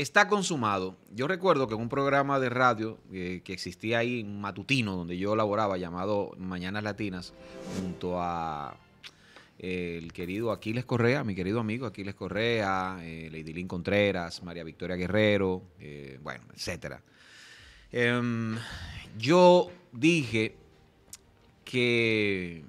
está consumado. Yo recuerdo que en un programa de radio eh, que existía ahí en Matutino, donde yo laboraba, llamado Mañanas Latinas, junto a eh, el querido Aquiles Correa, mi querido amigo Aquiles Correa, eh, Lady Lynn Contreras, María Victoria Guerrero, bueno, etcétera. Em, yo dije que,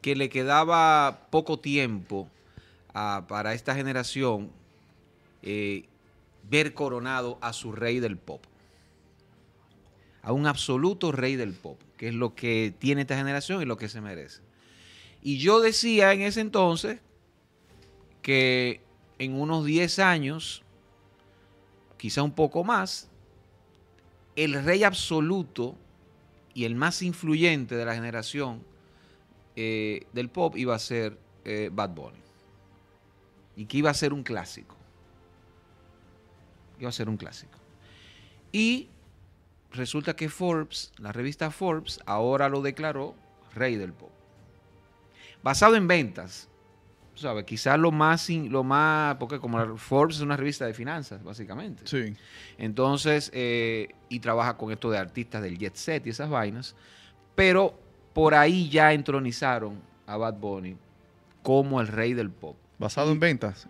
que le quedaba poco tiempo para esta generación ver coronado a su rey del pop, a un absoluto rey del pop, que es lo que tiene esta generación y lo que se merece. Y yo decía en ese entonces que en unos 10 años, quizá un poco más, el rey absoluto y el más influyente de la generación eh, del pop iba a ser eh, Bad Bunny. Y que iba a ser un clásico iba a ser un clásico. Y resulta que Forbes, la revista Forbes, ahora lo declaró rey del pop. Basado en ventas, sabes Quizás lo más, lo más, porque como Forbes es una revista de finanzas, básicamente. Sí. Entonces, eh, y trabaja con esto de artistas del jet set y esas vainas, pero por ahí ya entronizaron a Bad Bunny como el rey del pop. Basado en ventas.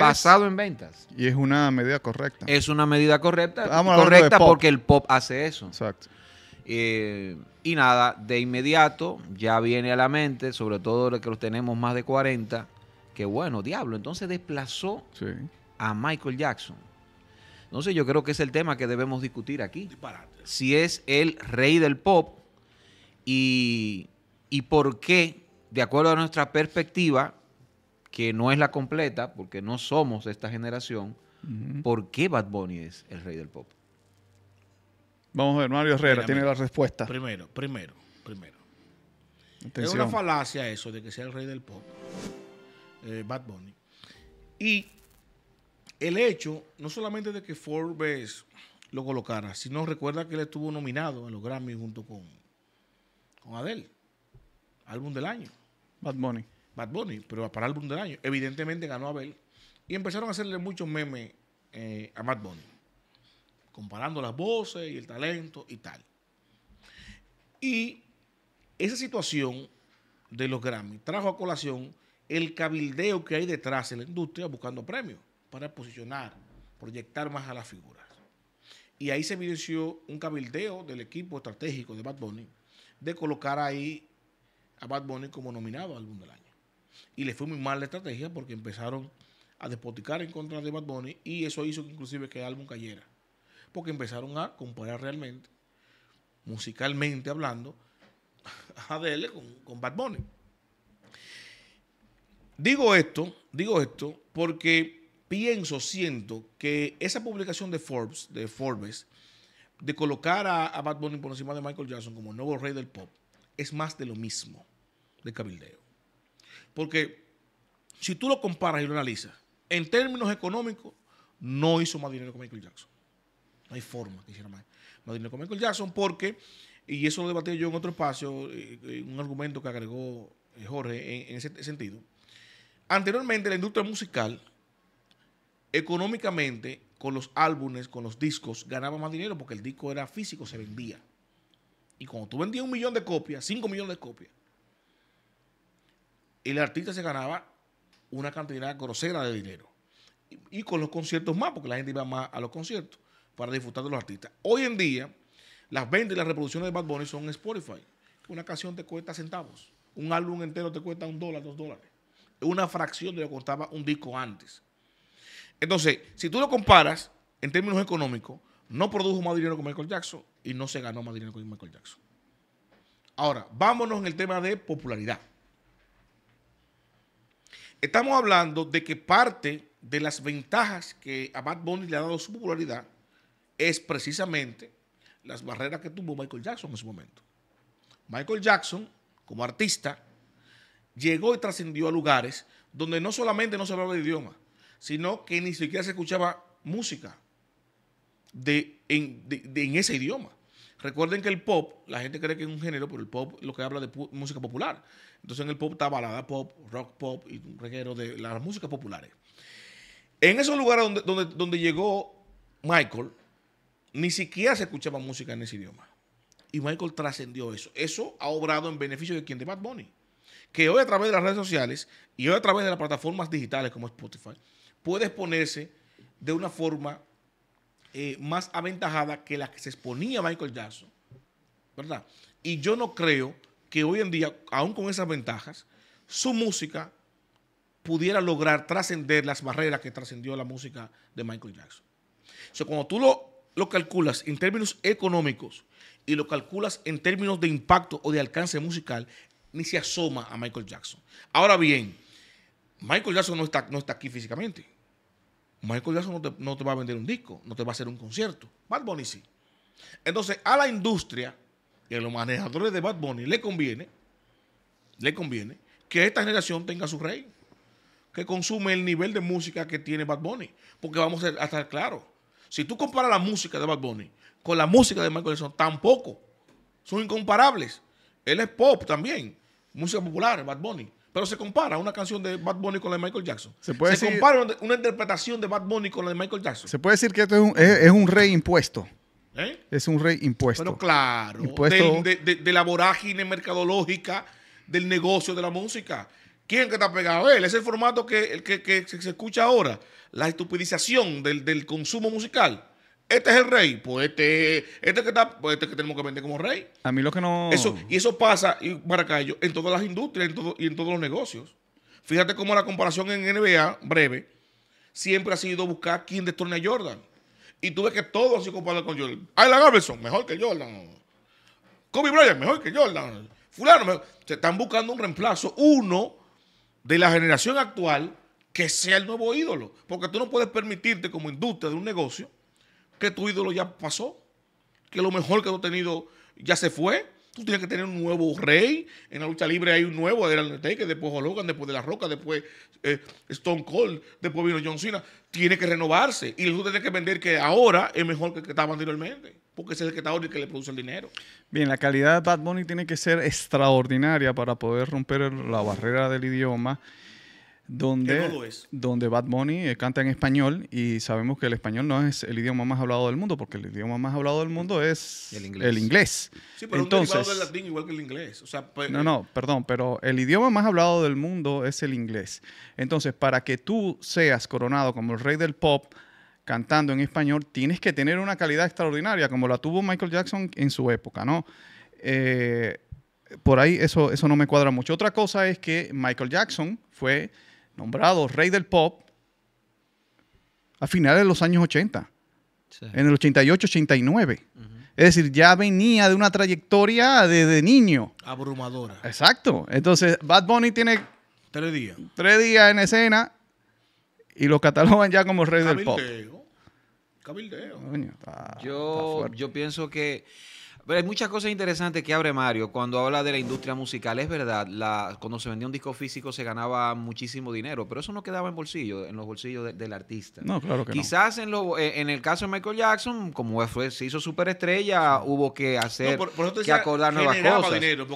basado en ventas. Y es una medida correcta. Es una medida correcta. correcta porque el pop hace eso. Exacto. Eh, y nada, de inmediato ya viene a la mente, sobre todo los que los tenemos más de 40, que bueno, diablo, entonces desplazó a Michael Jackson. Entonces yo creo que es el tema que debemos discutir aquí. Si es el rey del pop y, y por qué, de acuerdo a nuestra perspectiva, que no es la completa, porque no somos esta generación, ¿por qué Bad Bunny es el rey del pop? Vamos a ver, Mario Herrera tiene la respuesta. Primero, primero, primero. Es una falacia eso de que sea el rey del pop, eh, Bad Bunny. Y el hecho, no solamente de que Forbes lo colocara, sino recuerda que él estuvo nominado en los Grammy junto con, con Adele, álbum del año. Bad Bunny. Bad Bunny, pero para el álbum del año. Evidentemente ganó a Abel. Y empezaron a hacerle muchos memes eh, a Bad Bunny, comparando las voces y el talento y tal. Y esa situación de los Grammy trajo a colación el cabildeo que hay detrás de la industria buscando premios para posicionar, proyectar más a las figuras. Y ahí se evidenció un cabildeo del equipo estratégico de Bad Bunny de colocar ahí a Bad Bunny como nominado al álbum del año. Y le fue muy mal la estrategia porque empezaron a despoticar en contra de Bad Bunny y eso hizo que inclusive que el álbum cayera. Porque empezaron a comparar realmente, musicalmente hablando, a Adele con, con Bad Bunny. Digo esto, digo esto porque pienso, siento que esa publicación de Forbes, de Forbes, de colocar a, Bad Bunny por encima de Michael Jackson como nuevo rey del pop, es más de lo mismo de cabildeo. Porque si tú lo comparas y lo analizas, en términos económicos, no hizo más dinero con Michael Jackson. No hay forma que hiciera más, dinero con Michael Jackson porque, y eso lo debatí yo en otro espacio, eh, un argumento que agregó eh, Jorge en, en ese sentido. Anteriormente, la industria musical, económicamente, con los álbumes, con los discos, ganaba más dinero porque el disco era físico, se vendía. Y cuando tú vendías un millón de copias, cinco millones de copias, y el artista se ganaba una cantidad grosera de dinero. Y, con los conciertos más, porque la gente iba más a los conciertos para disfrutar de los artistas. Hoy en día, las ventas y las reproducciones de Bad Bunny son en Spotify. Una canción te cuesta centavos. Un álbum entero te cuesta un dólar, dos dólares. Una fracción de lo que costaba un disco antes. Entonces, si tú lo comparas en términos económicos, no produjo más dinero que Michael Jackson y no se ganó más dinero que Michael Jackson. Ahora, vámonos en el tema de popularidad. Estamos hablando de que parte de las ventajas que a Bad Bunny le ha dado su popularidad es precisamente las barreras que tuvo Michael Jackson en su momento. Michael Jackson, como artista, llegó y trascendió a lugares donde no solamente no se hablaba de idioma, sino que ni siquiera se escuchaba música de, en ese idioma. Recuerden que el pop, la gente cree que es un género, pero el pop lo que habla de música popular. Entonces en el pop está balada pop, rock pop y un reguero de las músicas populares. En esos lugares donde, donde, llegó Michael, ni siquiera se escuchaba música en ese idioma. Y Michael trascendió eso. Eso ha obrado en beneficio de quien de Bad Bunny. Que hoy a través de las redes sociales y hoy a través de las plataformas digitales como Spotify, puede exponerse de una forma eh, más aventajada que la que se exponía Michael Jackson, ¿verdad? Y yo no creo que hoy en día, aún con esas ventajas, su música pudiera lograr trascender las barreras que trascendió la música de Michael Jackson. O sea, cuando tú lo, lo calculas en términos económicos y lo calculas en términos de impacto o de alcance musical, ni se asoma a Michael Jackson. Ahora bien, Michael Jackson no está, no está aquí físicamente. Michael Jackson no te, va a vender un disco, no te va a hacer un concierto. Bad Bunny sí. Entonces, a la industria y a los manejadores de Bad Bunny le conviene, le conviene que esta generación tenga su rey, que consume el nivel de música que tiene Bad Bunny. Porque vamos a estar claros, si tú comparas la música de Bad Bunny con la música de Michael Jackson, tampoco. Son incomparables. Él es pop también, música popular, Bad Bunny. Pero se compara una canción de Bad Bunny con la de Michael Jackson. Se, compara una interpretación de Bad Bunny con la de Michael Jackson. Se puede decir que esto es un, rey impuesto. Es un rey impuesto. ¿Eh? Pero claro, De, la vorágine mercadológica del negocio de la música. ¿Quién que está pegado? Él es el formato que, se escucha ahora. La estupidización del consumo musical este es el rey, pues este, este que está, pues este que tenemos que vender como rey. A mí lo que no. Eso, y eso pasa, y Maracayo, en todas las industrias en y en todos los negocios. Fíjate cómo la comparación en NBA, breve, siempre ha sido buscar quién destorna a Jordan. Y tú ves que todo así comparado con Jordan. Ayla Robinson, mejor que Jordan. Kobe Bryant, mejor que Jordan. Fulano, mejor. Se están buscando un reemplazo, uno de la generación actual, que sea el nuevo ídolo. Porque tú no puedes permitirte como industria de un negocio que tu ídolo ya pasó, que lo mejor que tú has tenido ya se fue. Tú tienes que tener un nuevo rey. En la lucha libre hay un nuevo, era que después Hologan, después de La Roca, después eh, Stone Cold, después vino John Cena. Tiene que renovarse. Y tú tienes que vender que ahora es mejor que el que estaba anteriormente. Porque ese es el que está ahora y que le produce el dinero. Bien, la calidad de Bad Bunny tiene que ser extraordinaria para poder romper la barrera del idioma donde, donde Bad Bunny eh, canta en español y sabemos que el español no es el idioma más hablado del mundo, porque el idioma más hablado del mundo es el inglés. Sí, pero Entonces, del latín igual que el inglés. no, no, perdón, pero el idioma más hablado del mundo es el inglés. Entonces, para que tú seas coronado como el rey del pop cantando en español, tienes que tener una calidad extraordinaria, como la tuvo Michael Jackson en su época, ¿no? Eh, por ahí eso, eso no me cuadra mucho. Otra cosa es que Michael Jackson fue nombrado rey del pop a finales de los años 80, en el 88-89. Es decir, ya venía de una trayectoria desde niño. Abrumadora. Exacto. Entonces, Bad Bunny tiene... Tres días. Tres días en escena y lo catalogan ya como rey del pop. Cabildeo. Cabildeo. yo pienso que pero hay muchas cosas interesantes que abre Mario cuando habla de la industria musical. Es verdad, la, cuando se vendía un disco físico se ganaba muchísimo dinero, pero eso no quedaba en bolsillo, en los bolsillos del artista. No, claro que Quizás no. en, eh, en el caso de Michael Jackson, como fue, se hizo superestrella, hubo que hacer, que acordar nuevas cosas. Dinero,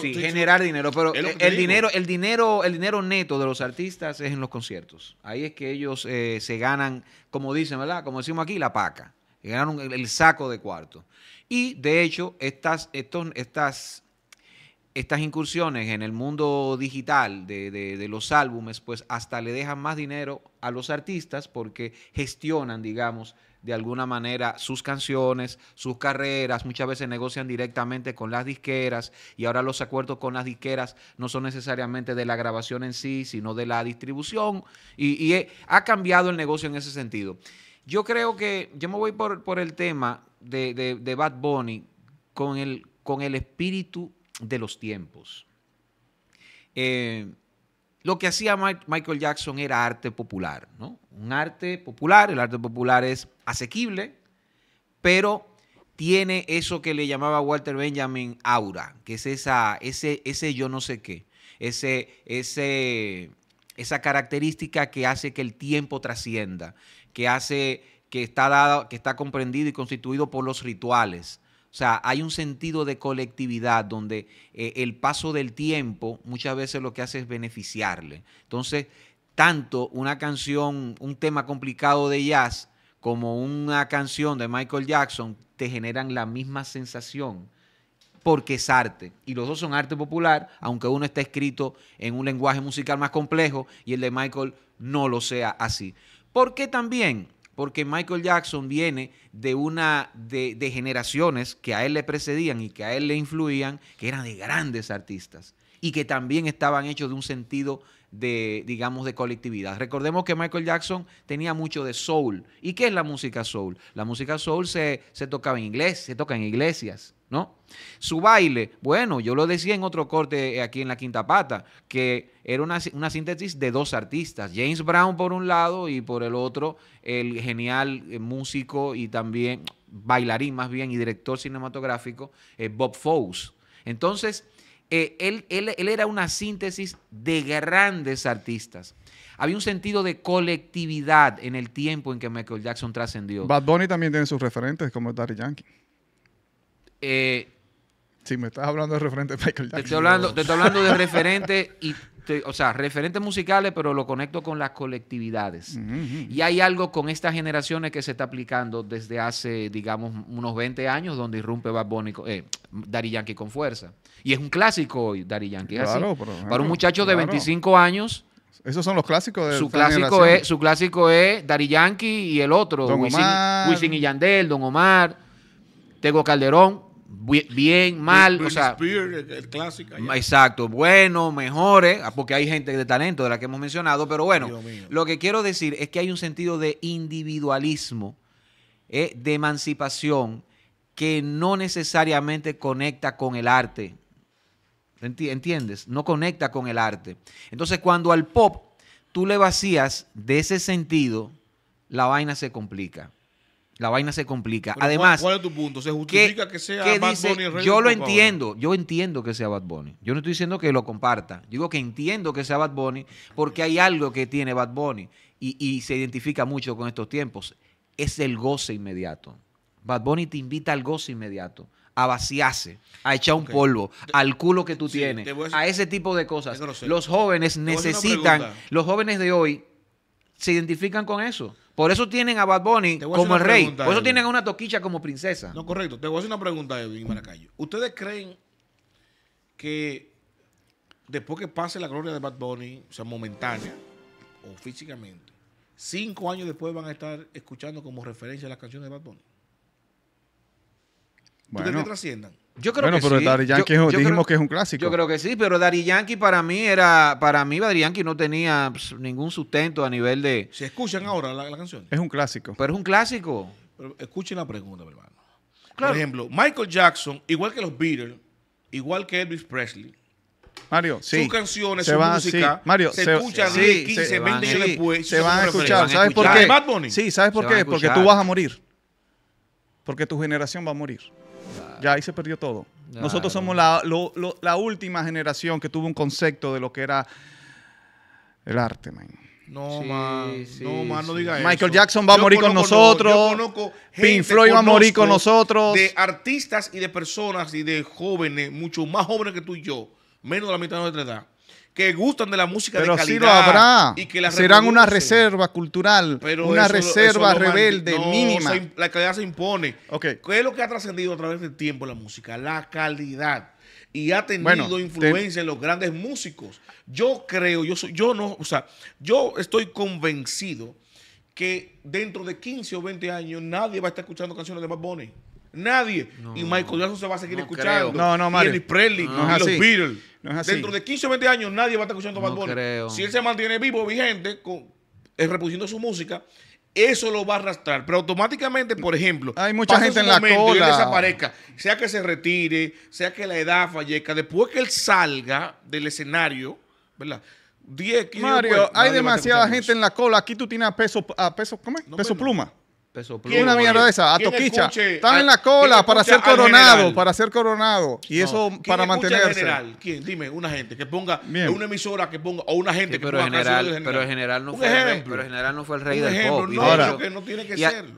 sí, generar dinero, pero el dinero, el dinero, el dinero neto de los artistas es en los conciertos. Ahí es que ellos eh, se ganan, como dicen, ¿verdad? Como decimos aquí, la paca ganaron el, saco de cuarto Y de hecho, estas, estas, estas incursiones en el mundo digital de, los álbumes, pues hasta le dejan más dinero a los artistas porque gestionan, digamos, de alguna manera sus canciones, sus carreras, muchas veces negocian directamente con las disqueras y ahora los acuerdos con las disqueras no son necesariamente de la grabación en sí, sino de la distribución y, eh, ha cambiado el negocio en ese sentido. Yo creo que yo me voy por, el tema de, Bad Bunny con el, con el espíritu de los tiempos. Eh, lo que hacía Michael Jackson era arte popular, ¿no? Un arte popular, el arte popular es asequible, pero tiene eso que le llamaba Walter Benjamin aura, que es esa, ese, ese yo no sé qué, ese, ese, esa característica que hace que el tiempo trascienda, que hace, que está dado, que está comprendido y constituido por los rituales. O sea, hay un sentido de colectividad donde eh, el paso del tiempo muchas veces lo que hace es beneficiarle. Entonces, tanto una canción, un tema complicado de jazz, como una canción de Michael Jackson, te generan la misma sensación porque es arte. Y los dos son arte popular, aunque uno está escrito en un lenguaje musical más complejo y el de Michael no lo sea así. ¿Por qué también? Porque Michael Jackson viene de una de, generaciones que a él le precedían y que a él le influían, que eran de grandes artistas y que también estaban hechos de un sentido de, digamos, de colectividad. Recordemos que Michael Jackson tenía mucho de soul. ¿Y qué es la música soul? La música soul se, tocaba en inglés, se toca en iglesias, ¿no? Su baile, bueno, yo lo decía en otro corte aquí en la quinta pata, que era una, una síntesis de dos artistas, James Brown por un lado y por el otro, el genial eh, músico y también también, bailarín más bien, y director cinematográfico, eh, Bob Fosse. Entonces, eh, él, él, era una síntesis de grandes artistas. Había un sentido de colectividad en el tiempo en que Michael Jackson trascendió. Bad Bunny también tiene sus referentes, como Daddy Yankee. Eh, si me estás hablando de referente, Michael Jackson. Te estoy hablando, te estoy hablando de referente y o sea, referentes musicales, pero lo conecto con las colectividades. Y hay algo con estas generaciones que se está aplicando desde hace, digamos, unos 20 años, donde irrumpe Bad eh, Yankee con fuerza. Y es un clásico hoy, Daddy Yankee. Para un muchacho de 25 años. Esos son los clásicos de su clásico es Su clásico es Dari Yankee y el otro, Wisin y Yandel, Don Omar, Tego Calderón bien, mal, o sea, exacto, bueno, mejores, ah, porque hay gente de talento de la que hemos mencionado, pero bueno, lo que quiero decir es que hay un sentido de individualismo, eh, de emancipación, que no necesariamente conecta con el arte, ¿entiendes? No conecta con el arte. Entonces, cuando al pop tú le vacías de ese sentido, la vaina se complica la vaina se complica. Además, ¿cuál, es tu punto? ¿Se justifica que, sea Bad Bunny Yo lo entiendo, yo entiendo que sea Bad Bunny. Yo no estoy diciendo que lo comparta. digo que entiendo que sea Bad Bunny porque hay algo que tiene Bad Bunny y, se identifica mucho con estos tiempos. Es el goce inmediato. Bad Bunny te invita al goce inmediato a vaciarse, a echar un polvo, al culo que tú tienes, a, ese tipo de cosas. Los jóvenes necesitan, los jóvenes de hoy se identifican con eso. Por eso tienen a Bad Bunny como el rey. Por eso tienen a una toquicha como princesa. No, correcto. Te voy a hacer una pregunta, Edwin Maracayo. ¿Ustedes creen que después que pase la gloria de Bad Bunny, o sea, momentánea o físicamente, cinco años después van a estar escuchando como referencia las canciones de Bad Bunny? ¿Ustedes bueno. trasciendan? Yo creo que pero sí. Yankee dijimos que es un clásico. Yo creo que sí, pero Daddy Yankee para mí era, para mí Daddy Yankee no tenía pues, ningún sustento a nivel de. ¿Se escuchan ahora la, la, canción? Es un clásico. Pero es un clásico. escuchen la pregunta, mi hermano. Por ejemplo, Michael Jackson, igual que los Beatles, igual que Elvis Presley, Mario, Sus canciones, se su van, música, Mario, se, escuchan sí, 15, se 20 después. Se van a escuchar. ¿Sabes por qué? Sí, ¿sabes por qué? Porque tú vas a morir. Porque tu generación va a morir. Ya ahí se perdió todo. Nosotros somos la, última generación que tuvo un concepto de lo que era el arte, man. No, más no, man, no diga eso. Michael Jackson va a morir con nosotros. Pink Floyd va a morir con nosotros. De artistas y de personas y de jóvenes, mucho más jóvenes que tú y yo, menos de la mitad de nuestra edad, que gustan de la música de calidad. lo habrá. Y que Serán una reserva cultural, pero una reserva rebelde mínima. la calidad se impone. ¿Qué es lo que ha trascendido a través del tiempo la música? La calidad. Y ha tenido influencia en los grandes músicos. Yo creo, yo, soy, yo no, o sea, yo estoy convencido que dentro de 15 o 20 años nadie va a estar escuchando canciones de Bad Bunny. Nadie. Y Michael Jackson se va a seguir escuchando. No, no, Mario. Y Presley, los Beatles. Dentro de 15 o 20 años nadie va a estar escuchando Bad Si él se mantiene vivo, vigente, con, eh, su música, eso lo va a arrastrar. Pero automáticamente, por ejemplo, hay mucha gente en la cola. él desaparezca, sea que se retire, sea que la edad fallezca, después que él salga del escenario, ¿verdad? 10, 15 Mario, hay demasiada gente en la cola. Aquí tú tienes a peso, a peso, ¿cómo es? peso pluma. Una mierda esa, a Toquicha. están en ah, la cola para ser coronado, para ser coronado. Y eso para mantenerse. General? ¿Quién? Dime, una gente que ponga, una emisora que ponga, o una gente que ponga general, general, Pero general no fue el general no fue el rey un del ejemplo, pop. No,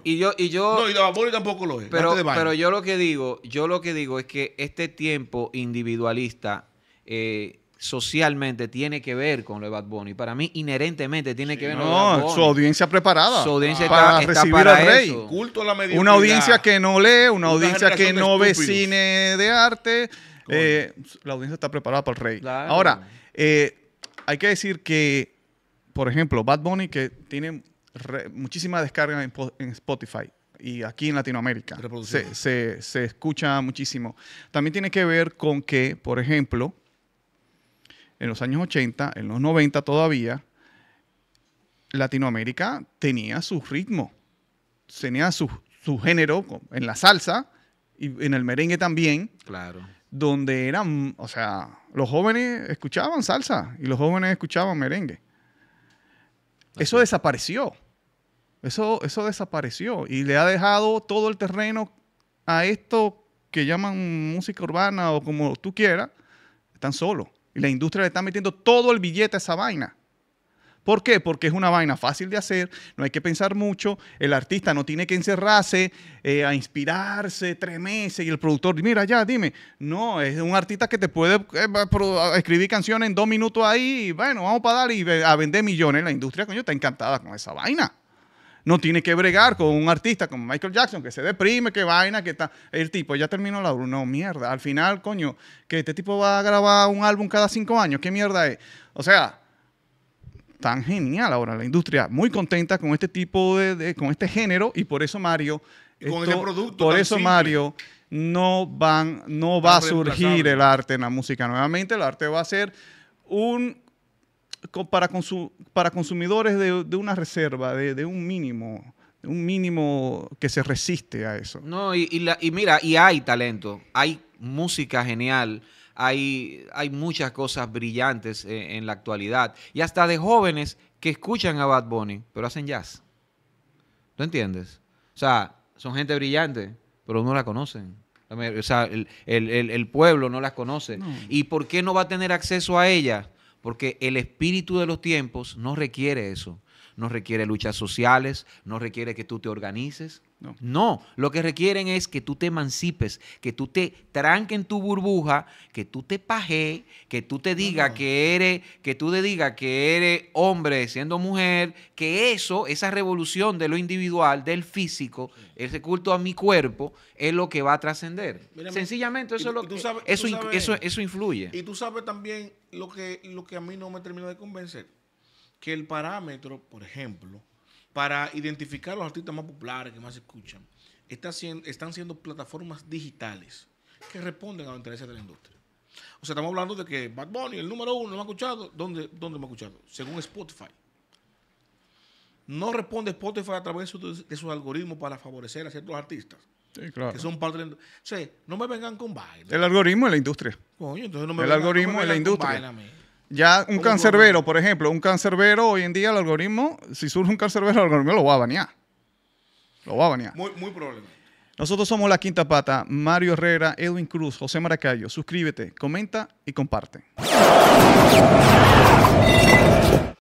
y, yo, y yo. No, y la tampoco lo es. Pero, pero yo lo que digo, yo lo que digo es que este tiempo individualista eh, socialmente tiene que ver con lo de Bad Bunny. Para mí, inherentemente tiene que ver con lo de Bad Bunny. su audiencia preparada. Su audiencia para recibir al rey. Culto a la Una audiencia que no lee, una, audiencia que no ve cine de arte. Eh, la audiencia está preparada para el rey. Ahora, eh, hay que decir que, por ejemplo, Bad Bunny, que tiene muchísima descarga en, Spotify, y aquí en Latinoamérica se, escucha muchísimo. También tiene que ver con que, por ejemplo, en los años 80, en los 90 todavía, Latinoamérica tenía su ritmo, tenía su, género en la salsa y en el merengue también. Claro. Donde eran, o sea, los jóvenes escuchaban salsa y los jóvenes escuchaban merengue. Eso desapareció. Eso, eso desapareció y le ha dejado todo el terreno a esto que llaman música urbana o como tú quieras, están solos. Y la industria le está metiendo todo el billete a esa vaina. ¿Por qué? Porque es una vaina fácil de hacer, no hay que pensar mucho, el artista no tiene que encerrarse eh, a inspirarse tres meses y el productor, mira ya, dime, no, es un artista que te puede eh, escribir canciones en dos minutos ahí, y bueno, vamos para dar y a vender millones, la industria, coño, está encantada con esa vaina no tiene que bregar con un artista como Michael Jackson, que se deprime, que vaina, que está. El tipo ya terminó la. No, mierda. Al final, coño, que este tipo va a grabar un álbum cada cinco años. ¿Qué mierda es? O sea, tan genial ahora la industria. Muy contenta con este tipo de. con este género y por eso Mario. con este producto. Por eso Mario no van, no va a surgir el arte en la música. Nuevamente, el arte va a ser un para, consumidores de, una reserva, de, un mínimo un mínimo que se resiste a eso. No, y, mira, y hay talento, hay música genial, hay, hay muchas cosas brillantes eh, en, la actualidad, y hasta de jóvenes que escuchan a Bad Bunny, pero hacen jazz. ¿Tú entiendes? O sea, son gente brillante, pero no la conocen. O sea, el, pueblo no las conoce. ¿Y por qué no va a tener acceso a ella? Porque el espíritu de los tiempos no requiere eso. No requiere luchas sociales, no requiere que tú te organices, no. lo que requieren es que tú te emancipes, que tú te tranques en tu burbuja, que tú te paje, que tú te digas que eres, que tú te digas que eres hombre siendo mujer, que eso, esa revolución de lo individual, del físico, ese culto a mi cuerpo, es lo que va a trascender. Sencillamente eso es lo que eso, eso, influye. Y tú sabes también lo que, lo que a mí no me terminó de convencer, que el parámetro, por ejemplo, para identificar a los artistas más populares que más escuchan, están siendo plataformas digitales que responden a los intereses de la industria. O sea, estamos hablando de que Bad Bunny, el número uno, no me ha escuchado. ¿Dónde, dónde me ha escuchado? Según Spotify. No responde Spotify a través de, sus algoritmos para favorecer a ciertos artistas. Sí, claro. Que son parte de la O sea, no me vengan con baile. El algoritmo es la industria. Coño, entonces no me El algoritmo es la industria. Ya un cancerbero, por ejemplo, un cancerbero hoy en día el algoritmo, si surge un cancerbero, el algoritmo lo va a banear. Lo va a banear. Muy, muy Nosotros somos La Quinta Pata, Mario Herrera, Edwin Cruz, José Maracayo. Suscríbete, comenta y comparte.